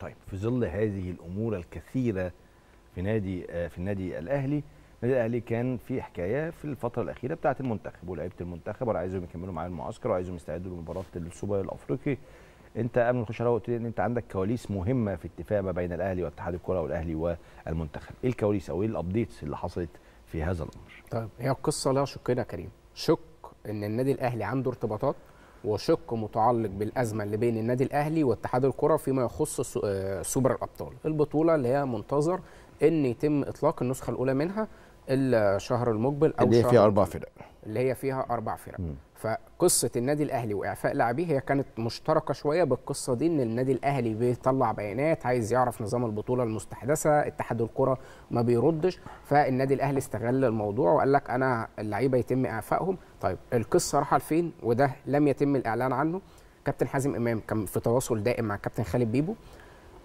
طيب في ظل هذه الامور الكثيره في نادي آه، في النادي الاهلي النادي الاهلي كان في حكايه في الفتره الاخيره بتاعه المنتخب ولعيبه المنتخب وعايزهم يكملوا معاه المعسكر وعايزهم يستعدوا لمباراه السوبر الافريقي انت قبل ما نخش على ان انت عندك كواليس مهمه في اتفاق ما بين الاهلي واتحاد الكره والاهلي والمنتخب ايه الكواليس او ايه الابديتس اللي حصلت في هذا الامر طيب هي القصه لها شقين يا كريم شق ان النادي الاهلي عنده ارتباطات وشق متعلق بالازمه اللي بين النادي الاهلي واتحاد الكره فيما يخص آه، سوبر الابطال البطوله اللي هي منتظر ان يتم اطلاق النسخه الاولى منها الشهر المقبل او شهر في اربع فرق اللي هي فيها اربع فرق فقصه النادي الاهلي واعفاء لاعبيه هي كانت مشتركه شويه بالقصه دي ان النادي الاهلي بيطلع بيانات عايز يعرف نظام البطوله المستحدثه اتحاد الكره ما بيردش فالنادي الاهلي استغل الموضوع وقال لك انا اللعيبه يتم اعفائهم طيب القصه رايحه لفين وده لم يتم الاعلان عنه كابتن حازم امام كان في تواصل دائم مع كابتن خالد بيبو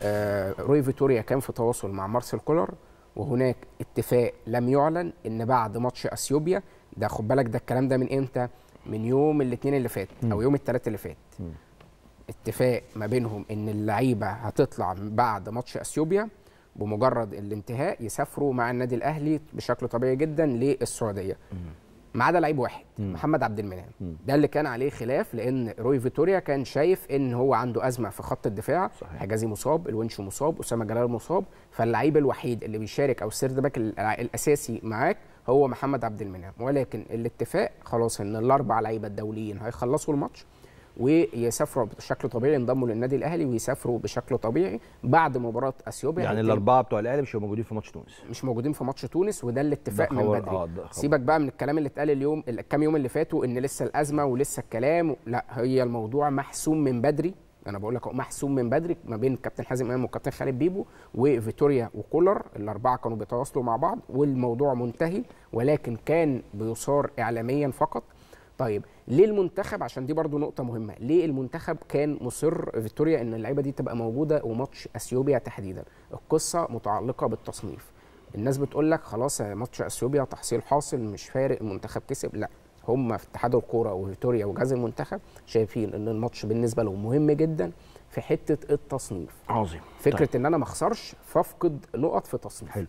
آه روي فيتوريا كان في تواصل مع مارسيل كولر وهناك اتفاق لم يعلن ان بعد ماتش اثيوبيا ده خد بالك ده الكلام ده من امتى من يوم الاثنين اللي فات او يوم الثلاث اللي فات اتفاق ما بينهم ان اللعيبه هتطلع بعد ماتش اثيوبيا بمجرد الانتهاء يسافروا مع النادي الاهلي بشكل طبيعي جدا للسعوديه ما عدا لعيب واحد مم. محمد عبد المنعم ده اللي كان عليه خلاف لان روي فيتوريا كان شايف ان هو عنده ازمه في خط الدفاع صحيح. حجازي مصاب الونش مصاب اسامه جلال مصاب فاللعيب الوحيد اللي بيشارك او السيرد باك الاساسي معاك هو محمد عبد المنعم ولكن الاتفاق خلاص ان الاربع لعيبه الدوليين هيخلصوا الماتش ويسافروا بشكل طبيعي ينضموا للنادي الاهلي ويسافروا بشكل طبيعي بعد مباراه اثيوبيا يعني الاربعه بتوع الاهلي مش موجودين في ماتش تونس مش موجودين في ماتش تونس وده الاتفاق من بدري آه سيبك بقى من الكلام اللي اتقال اليوم الكام يوم اللي فاتوا ان لسه الازمه ولسه الكلام لا هي الموضوع محسوم من بدري انا بقول لك محسوم من بدري ما بين كابتن حازم امام وكابتن خالد بيبو وفيتوريا وكولر الاربعه كانوا بيتواصلوا مع بعض والموضوع منتهي ولكن كان بيثار اعلاميا فقط طيب ليه المنتخب عشان دي برضو نقطة مهمة ليه المنتخب كان مصر فيكتوريا ان اللعيبة دي تبقى موجودة وماتش اثيوبيا تحديدا القصة متعلقة بالتصنيف الناس بتقول لك خلاص ماتش اثيوبيا تحصيل حاصل مش فارق المنتخب كسب لا هم في اتحاد الكوره وفيتوريا وجهاز المنتخب شايفين ان الماتش بالنسبه لهم مهم جدا في حته التصنيف عظيم فكره طيب. ان انا ما اخسرش فافقد نقط في تصنيف حلو